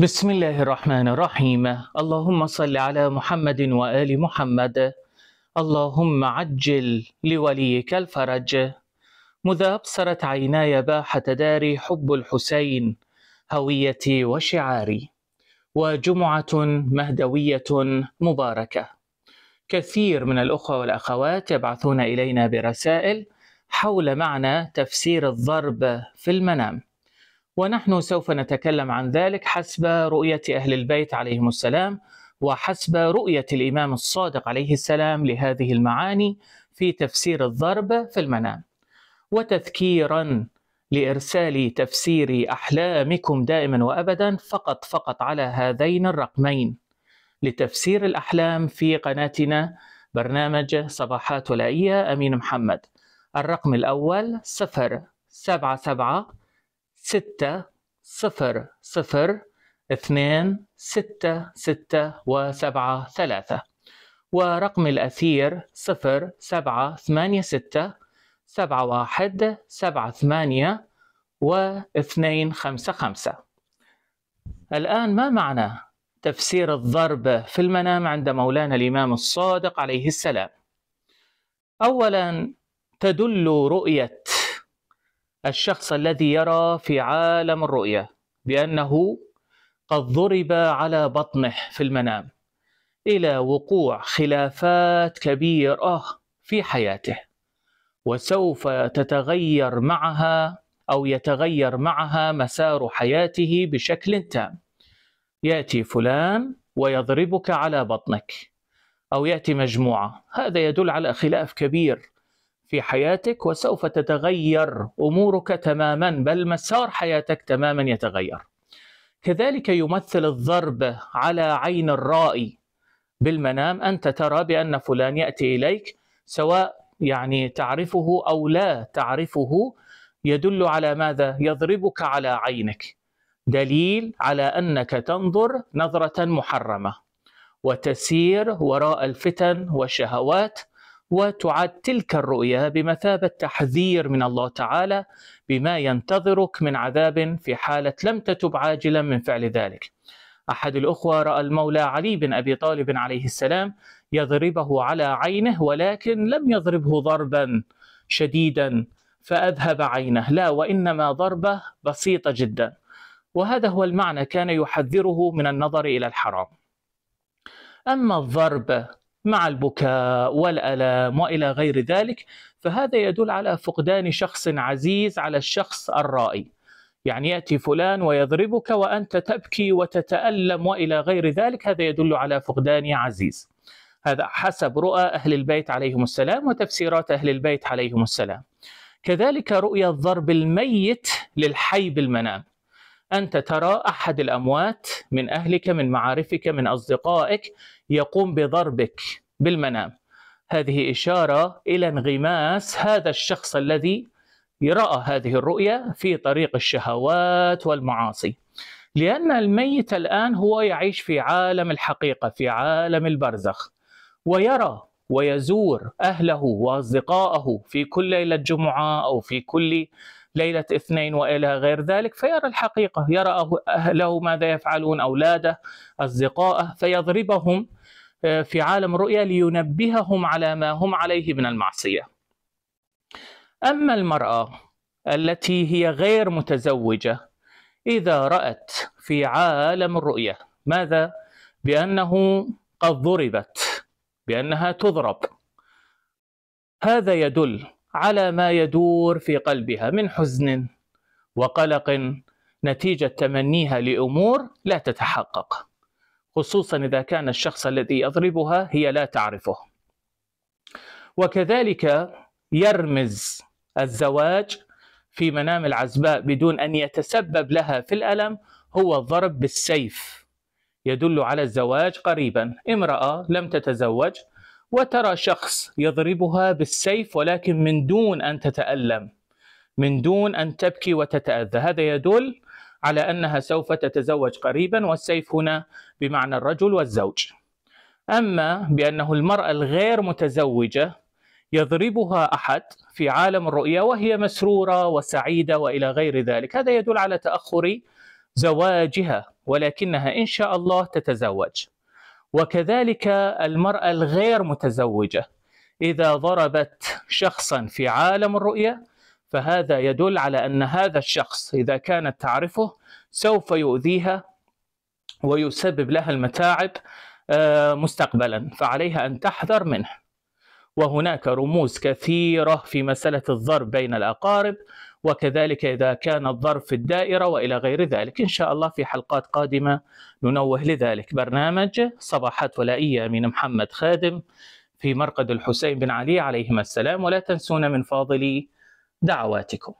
بسم الله الرحمن الرحيم اللهم صل على محمد وآل محمد اللهم عجل لوليك الفرج مذا أبصرت عيناي باحة داري حب الحسين هويتي وشعاري وجمعة مهدوية مباركة كثير من الأخوة والأخوات يبعثون إلينا برسائل حول معنى تفسير الضرب في المنام ونحن سوف نتكلم عن ذلك حسب رؤية أهل البيت عليهم السلام وحسب رؤية الإمام الصادق عليه السلام لهذه المعاني في تفسير الضرب في المنام وتذكيرا لإرسال تفسير أحلامكم دائما وأبدا فقط فقط على هذين الرقمين لتفسير الأحلام في قناتنا برنامج صباحات ولائية أمين محمد الرقم الأول سفر سبعة سبعة ستة صفر صفر اثنين ستة ستة وسبعة ثلاثة ورقم الأثير صفر سبعة ثمانية ستة سبعة واحد سبعة ثمانية واثنين خمسة خمسة الآن ما معنى تفسير الضرب في المنام عند مولانا الإمام الصادق عليه السلام أولا تدل رؤية الشخص الذي يرى في عالم الرؤية بأنه قد ضرب على بطنه في المنام إلى وقوع خلافات كبيرة في حياته وسوف تتغير معها أو يتغير معها مسار حياته بشكل تام يأتي فلان ويضربك على بطنك أو يأتي مجموعة هذا يدل على خلاف كبير في حياتك وسوف تتغير امورك تماما بل مسار حياتك تماما يتغير. كذلك يمثل الضرب على عين الرائي بالمنام انت ترى بان فلان ياتي اليك سواء يعني تعرفه او لا تعرفه يدل على ماذا؟ يضربك على عينك. دليل على انك تنظر نظره محرمه وتسير وراء الفتن والشهوات وتعد تلك الرؤيا بمثابة تحذير من الله تعالى بما ينتظرك من عذاب في حالة لم تتب عاجلا من فعل ذلك أحد الأخوة رأى المولى علي بن أبي طالب عليه السلام يضربه على عينه ولكن لم يضربه ضربا شديدا فأذهب عينه لا وإنما ضربة بسيطة جدا وهذا هو المعنى كان يحذره من النظر إلى الحرام أما الضرب مع البكاء والالم والى غير ذلك فهذا يدل على فقدان شخص عزيز على الشخص الرائي يعني ياتي فلان ويضربك وانت تبكي وتتالم والى غير ذلك هذا يدل على فقدان عزيز هذا حسب رؤى اهل البيت عليهم السلام وتفسيرات اهل البيت عليهم السلام كذلك رؤيا ضرب الميت للحي بالمنام أنت ترى أحد الأموات من أهلك من معارفك من أصدقائك يقوم بضربك بالمنام هذه إشارة إلى انغماس هذا الشخص الذي رأى هذه الرؤية في طريق الشهوات والمعاصي لأن الميت الآن هو يعيش في عالم الحقيقة في عالم البرزخ ويرى ويزور أهله وأصدقائه في كل ليلة جمعة أو في كل ليلة اثنين وإلى غير ذلك فيرى الحقيقة يرى أهله ماذا يفعلون أولاده أصدقائه فيضربهم آه، في عالم الرؤيا لينبههم على ما هم عليه من المعصية أما المرأة التي هي غير متزوجة إذا رأت في عالم الرؤيا ماذا؟ بأنه قد ضربت بأنها تضرب هذا يدل على ما يدور في قلبها من حزن وقلق نتيجة تمنيها لأمور لا تتحقق خصوصا إذا كان الشخص الذي يضربها هي لا تعرفه وكذلك يرمز الزواج في منام العزباء بدون أن يتسبب لها في الألم هو الضرب بالسيف يدل على الزواج قريبا امرأة لم تتزوج وترى شخص يضربها بالسيف ولكن من دون أن تتألم من دون أن تبكي وتتأذى هذا يدل على أنها سوف تتزوج قريبا والسيف هنا بمعنى الرجل والزوج أما بأنه المرأة الغير متزوجة يضربها أحد في عالم الرؤية وهي مسرورة وسعيدة وإلى غير ذلك هذا يدل على تأخر زواجها ولكنها إن شاء الله تتزوج وكذلك المرأة الغير متزوجة إذا ضربت شخصا في عالم الرؤية فهذا يدل على أن هذا الشخص إذا كانت تعرفه سوف يؤذيها ويسبب لها المتاعب آه، مستقبلا فعليها أن تحذر منه وهناك رموز كثيرة في مسألة الضرب بين الأقارب وكذلك إذا كان الظرف في الدائرة وإلى غير ذلك إن شاء الله في حلقات قادمة ننوه لذلك برنامج صباحات ولائية من محمد خادم في مرقد الحسين بن علي عليهما السلام ولا تنسونا من فاضل دعواتكم